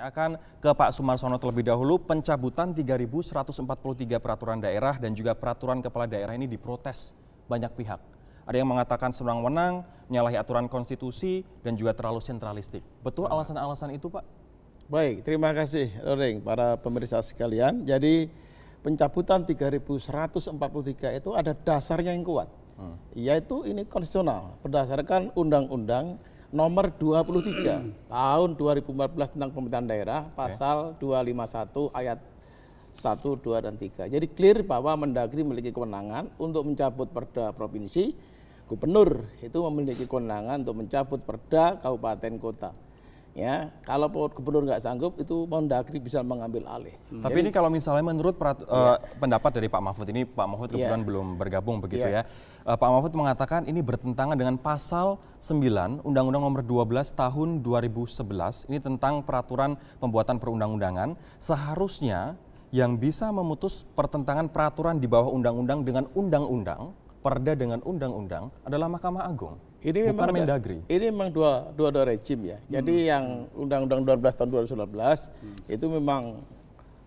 akan ke Pak Sumarsono terlebih dahulu. Pencabutan 3.143 peraturan daerah dan juga peraturan kepala daerah ini diprotes banyak pihak. Ada yang mengatakan senang-wenang, menyalahi aturan konstitusi, dan juga terlalu sentralistik. Betul alasan-alasan itu, Pak? Baik, terima kasih, Loring, para pemirsa sekalian. Jadi, pencabutan 3.143 itu ada dasarnya yang kuat, hmm. yaitu ini konstitusional berdasarkan undang-undang nomor 23 tahun 2014 tentang pemerintahan daerah pasal okay. 251 ayat 1, 2 dan 3. Jadi clear bahwa Mendagri memiliki kewenangan untuk mencabut perda provinsi, gubernur itu memiliki kewenangan untuk mencabut perda kabupaten kota ya kalau gubernur nggak sanggup itu Mendagri bisa mengambil alih. Hmm. Tapi Jadi, ini kalau misalnya menurut ya. uh, pendapat dari Pak Mahfud ini Pak Mahfud ya. kebetulan ya. belum bergabung begitu ya. ya. Uh, Pak Mahfud mengatakan ini bertentangan dengan pasal 9 Undang-Undang Nomor 12 Tahun 2011 ini tentang peraturan pembuatan perundang-undangan seharusnya yang bisa memutus pertentangan peraturan di bawah undang-undang dengan undang-undang, perda dengan undang-undang adalah Mahkamah Agung. Ini Bukan memang Ini memang dua dua, dua rejim ya. Jadi hmm. yang Undang-Undang 12 tahun 2019 hmm. itu memang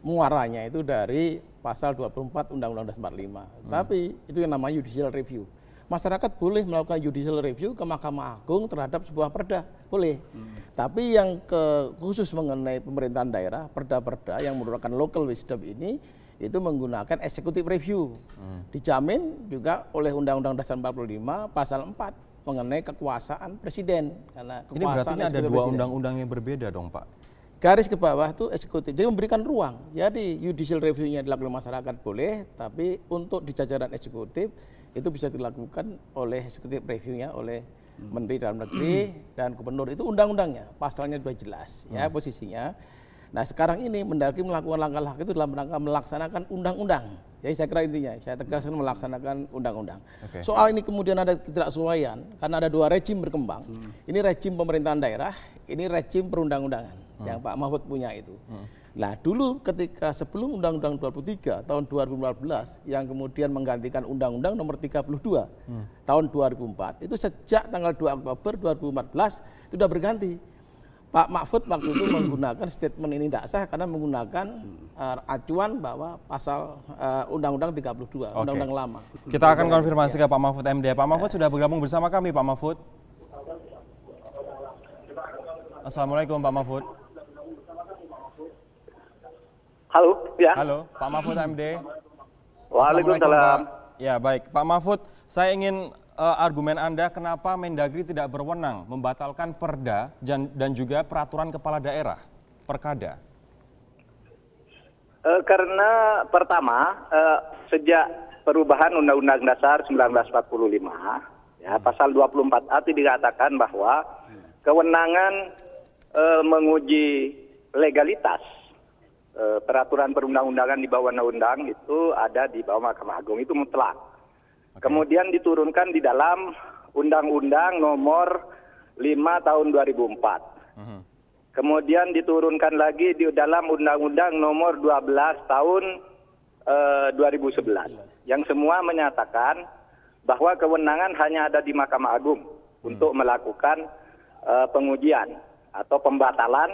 muaranya itu dari pasal 24 Undang-Undang 45. Hmm. Tapi itu yang namanya judicial review. Masyarakat boleh melakukan judicial review ke Mahkamah Agung terhadap sebuah perda, boleh. Hmm. Tapi yang ke, khusus mengenai pemerintahan daerah, perda-perda yang merupakan local wisdom ini itu menggunakan executive review. Hmm. Dijamin juga oleh Undang-Undang Dasar 45 pasal 4 mengenai kekuasaan presiden karena kekuasaan ini berarti ada dua undang-undang yang berbeda dong pak garis ke bawah itu eksekutif. Jadi memberikan ruang. Jadi ya, judicial review-nya dilakukan masyarakat boleh, tapi untuk di jajaran eksekutif itu bisa dilakukan oleh eksekutif review-nya oleh hmm. Menteri Dalam Negeri dan Gubernur. Itu undang-undangnya, pasalnya sudah jelas ya hmm. posisinya. Nah sekarang ini mendaki melakukan langkah-langkah itu dalam rangka melaksanakan undang-undang. Jadi ya, saya kira intinya, saya tegaskan melaksanakan undang-undang. Okay. Soal ini kemudian ada ketidaksesuaian karena ada dua rejim berkembang. Hmm. Ini rejim pemerintahan daerah, ini rejim perundang-undangan hmm. yang Pak Mahfud punya itu. Hmm. Nah dulu ketika sebelum Undang-Undang 23 tahun 2014 yang kemudian menggantikan Undang-Undang nomor 32 hmm. tahun 2004 itu sejak tanggal 2 Oktober 2014 itu sudah berganti Pak Mahfud waktu itu menggunakan statement ini tidak sah karena menggunakan uh, acuan bahwa pasal eh, Undang-Undang uh, Undang -Undang 32, Undang-Undang lama. Kita akan konfirmasi ke Pak Mahfud MD. Pak Mahfud sudah bergabung bersama kami, Pak Mahfud. Assalamualaikum Pak Mahfud. Halo, ya. Halo, Pak Mahfud MD. Waalaikumsalam. Ya, baik. Pak Mahfud, saya ingin uh, argumen Anda kenapa Mendagri tidak berwenang membatalkan perda dan juga peraturan kepala daerah, perkada? Uh, karena pertama, uh, sejak perubahan Undang-Undang Dasar 1945, ya, hmm. pasal 24A itu dikatakan bahwa kewenangan uh, menguji legalitas peraturan perundang-undangan di bawah undang-undang itu ada di bawah Mahkamah Agung itu mutlak Kemudian diturunkan di dalam Undang-Undang Nomor 5 Tahun 2004. Uh -huh. Kemudian diturunkan lagi di dalam Undang-Undang Nomor 12 Tahun eh, 2011 yang semua menyatakan bahwa kewenangan hanya ada di Mahkamah Agung untuk mm-hmm. melakukan eh, pengujian atau pembatalan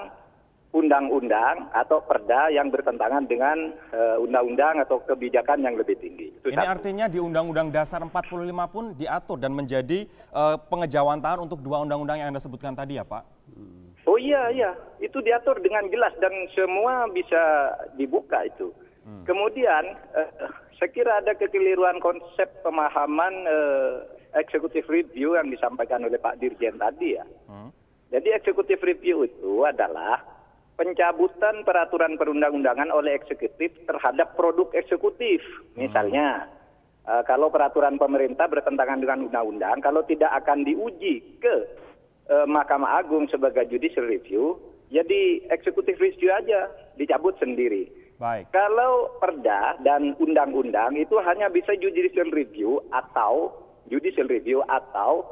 undang-undang atau perda yang bertentangan dengan eh, undang-undang atau kebijakan yang lebih tinggi. Itu Ini satu. artinya di Undang-Undang Dasar 45 pun diatur dan menjadi uh, eh, pengejawantahan untuk dua undang-undang yang Anda sebutkan tadi ya Pak? Oh iya, iya. Itu diatur dengan jelas dan semua bisa dibuka itu. Hmm. Kemudian, uh, saya kira ada kekeliruan konsep pemahaman uh, executive review yang disampaikan oleh Pak Dirjen tadi ya. Hmm. Jadi executive review itu adalah pencabutan peraturan perundang-undangan oleh eksekutif terhadap produk eksekutif. Hmm. Misalnya, hmm. kalau peraturan pemerintah bertentangan dengan undang-undang, kalau tidak akan diuji ke uh, Mahkamah Agung sebagai judicial review, jadi eksekutif review aja dicabut sendiri. Baik. Kalau perda dan undang-undang itu hanya bisa judicial review atau judicial review atau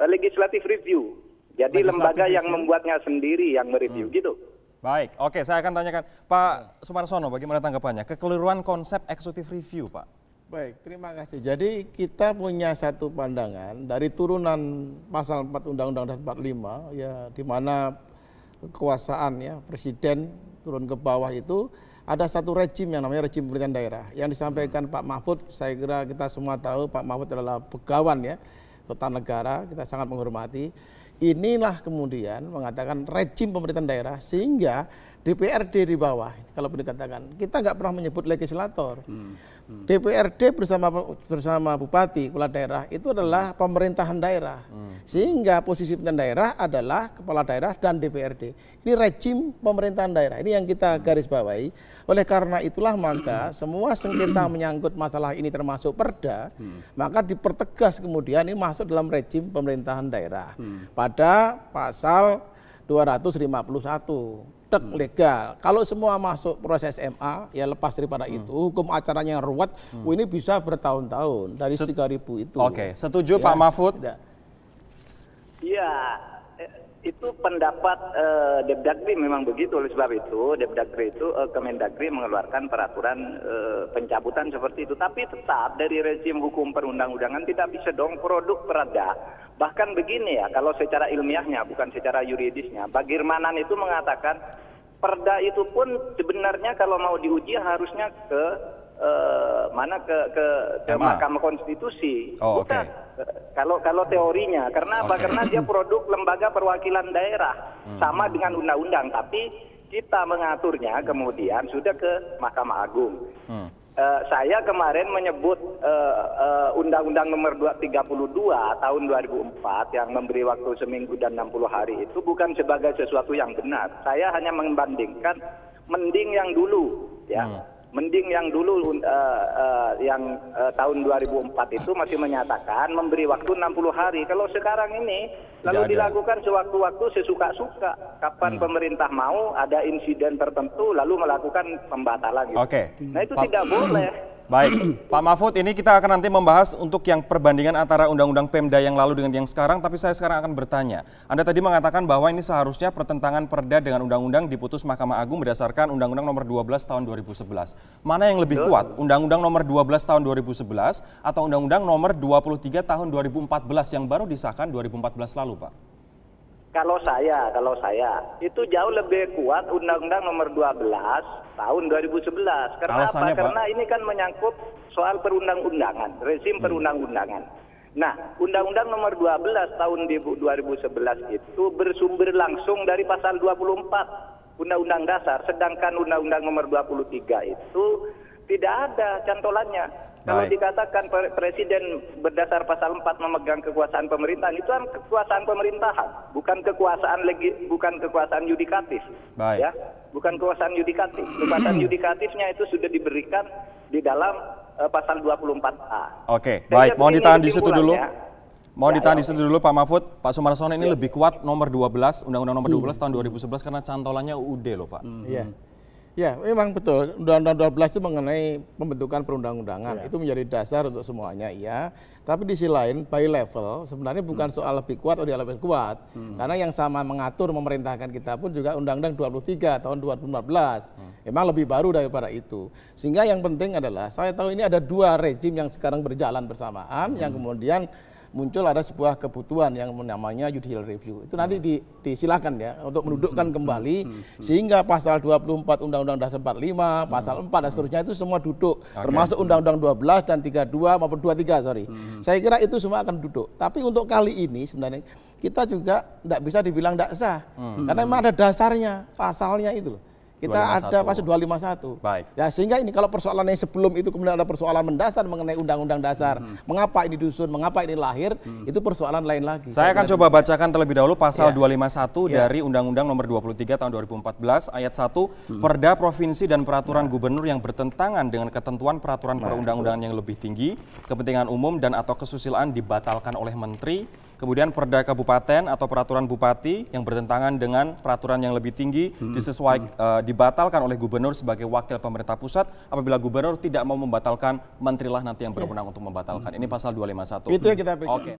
eh, legislative review. Jadi lembaga yang membuatnya sendiri yang mereview hmm. gitu. Baik, oke saya akan tanyakan Pak Sumarsono bagaimana tanggapannya kekeliruan konsep eksekutif review Pak. Baik, terima kasih. Jadi kita punya satu pandangan dari turunan pasal 4 Undang-Undang 45 ya di mana kekuasaan ya presiden turun ke bawah itu ada satu rejim yang namanya rejim pemerintahan daerah yang disampaikan Pak Mahfud saya kira kita semua tahu Pak Mahfud adalah pegawan ya tata negara kita sangat menghormati Inilah kemudian mengatakan rejim pemerintahan daerah sehingga DPRD di bawah. Kalau dikatakan kita nggak pernah menyebut legislator. Hmm. Hmm. DPRD bersama bersama bupati kepala daerah itu adalah hmm. pemerintahan daerah. Hmm. Sehingga posisi pemerintahan daerah adalah kepala daerah dan DPRD. Ini rejim pemerintahan daerah. Ini yang kita hmm. garis bawahi. Oleh karena itulah maka semua sengketa menyangkut masalah ini termasuk perda, hmm. maka dipertegas kemudian ini masuk dalam rejim pemerintahan daerah. Hmm. Pada pasal 251 dek hmm. legal. Kalau semua masuk proses MA ya lepas daripada hmm. itu hukum acaranya yang ruwet hmm. ini bisa bertahun-tahun dari Set 3000 itu. Oke, okay. setuju ya. Pak Mahfud? Iya itu pendapat eh, Depdagri memang begitu oleh sebab itu Depdagri itu eh, Kemendagri mengeluarkan peraturan eh, pencabutan seperti itu tapi tetap dari rezim hukum perundang-undangan tidak bisa dong produk perda bahkan begini ya kalau secara ilmiahnya bukan secara yuridisnya Bagirmanan itu mengatakan perda itu pun sebenarnya kalau mau diuji harusnya ke uh, mana ke ke, ke Mahkamah Konstitusi. Oh, Bukan. Okay. Kalau kalau teorinya, karena apa? Karena dia produk lembaga perwakilan daerah, hmm. sama dengan undang-undang. Tapi kita mengaturnya kemudian sudah ke Mahkamah Agung. Hmm. Uh, saya kemarin menyebut eh, Undang-Undang uh, uh, Nomor 232 tahun 2004 yang memberi waktu seminggu dan 60 hari itu bukan sebagai sesuatu yang benar. Saya hanya membandingkan mending yang dulu, ya. Hmm Mending yang dulu uh, uh, yang uh, tahun 2004 itu masih menyatakan memberi waktu 60 hari. Kalau sekarang ini lalu dilakukan sewaktu-waktu sesuka-suka. Kapan hmm. pemerintah mau ada insiden tertentu lalu melakukan pembatalan gitu. Oke. Okay. Nah itu tidak boleh. Baik, Pak Mahfud, ini kita akan nanti membahas untuk yang perbandingan antara Undang-Undang Pemda yang lalu dengan yang sekarang, tapi saya sekarang akan bertanya. Anda tadi mengatakan bahwa ini seharusnya pertentangan Perda dengan Undang-Undang diputus Mahkamah Agung berdasarkan Undang-Undang nomor 12 tahun 2011. Mana yang lebih kuat, Undang-Undang nomor 12 tahun 2011 atau Undang-Undang nomor 23 tahun 2014 yang baru disahkan 2014 lalu, Pak? Kalau saya, kalau saya itu jauh lebih kuat Undang-Undang Nomor 12 tahun 2011. Karena Alasannya, apa? Pak. Karena ini kan menyangkut soal perundang-undangan, rezim hmm. perundang-undangan. Nah, Undang-Undang Nomor 12 tahun 2011 itu bersumber langsung dari Pasal 24 Undang-Undang Dasar, sedangkan Undang-Undang Nomor 23 itu tidak ada cantolannya. Kalau dikatakan presiden berdasar pasal 4 memegang kekuasaan pemerintahan itu kan kekuasaan pemerintahan, bukan kekuasaan legi, bukan kekuasaan yudikatif. Baik. Ya, bukan kekuasaan yudikatif. Kekuasaan yudikatifnya itu sudah diberikan di dalam uh, pasal 24A. Oke, okay. baik. Mohon ditahan di situ dulu. Ya. Mohon ya, ditahan ya, di situ dulu Pak Mahfud. Pak Sumarsono ini ya. lebih kuat nomor 12, Undang-Undang nomor 12 hmm. tahun 2011 karena cantolannya uud loh Pak. Iya. Hmm. Ya, memang betul. Undang-Undang 12 itu mengenai pembentukan perundang-undangan. Ya. Itu menjadi dasar untuk semuanya, ya. Tapi di sisi lain, by level, sebenarnya bukan hmm. soal lebih kuat atau dia lebih kuat. Hmm. Karena yang sama mengatur, memerintahkan kita pun juga Undang-Undang 23 tahun 2015. Hmm. Emang lebih baru daripada itu. Sehingga yang penting adalah, saya tahu ini ada dua rejim yang sekarang berjalan bersamaan, hmm. yang kemudian muncul ada sebuah kebutuhan yang namanya judicial review. Itu nanti di, disilahkan ya untuk mendudukkan hmm, hmm, kembali hmm, sehingga pasal 24 Undang-Undang Dasar 45, pasal 4 dan seterusnya itu semua duduk okay. termasuk Undang-Undang 12 dan 32 maupun 23 sorry. Saya kira itu semua akan duduk. Tapi untuk kali ini sebenarnya kita juga tidak bisa dibilang tidak sah hmm. karena memang ada dasarnya pasalnya itu loh kita 251. ada pasal 251. Baik. Ya sehingga ini kalau persoalannya sebelum itu kemudian ada persoalan mendasar mengenai undang-undang dasar, hmm. mengapa ini dusun, mengapa ini lahir, hmm. itu persoalan lain lagi. Saya akan coba bacakan terlebih dahulu pasal ya. 251 ya. dari Undang-Undang Nomor 23 Tahun 2014 ayat 1 hmm. Perda provinsi dan peraturan nah. gubernur yang bertentangan dengan ketentuan peraturan nah, perundang-undangan yang lebih tinggi, kepentingan umum dan atau kesusilaan dibatalkan oleh menteri kemudian perda kabupaten atau peraturan bupati yang bertentangan dengan peraturan yang lebih tinggi hmm. disesuai Uh, dibatalkan oleh gubernur sebagai wakil pemerintah pusat apabila gubernur tidak mau membatalkan menterilah nanti yang berwenang yeah. untuk membatalkan. Hmm. Ini pasal 251. Itu yang kita pikir. Okay.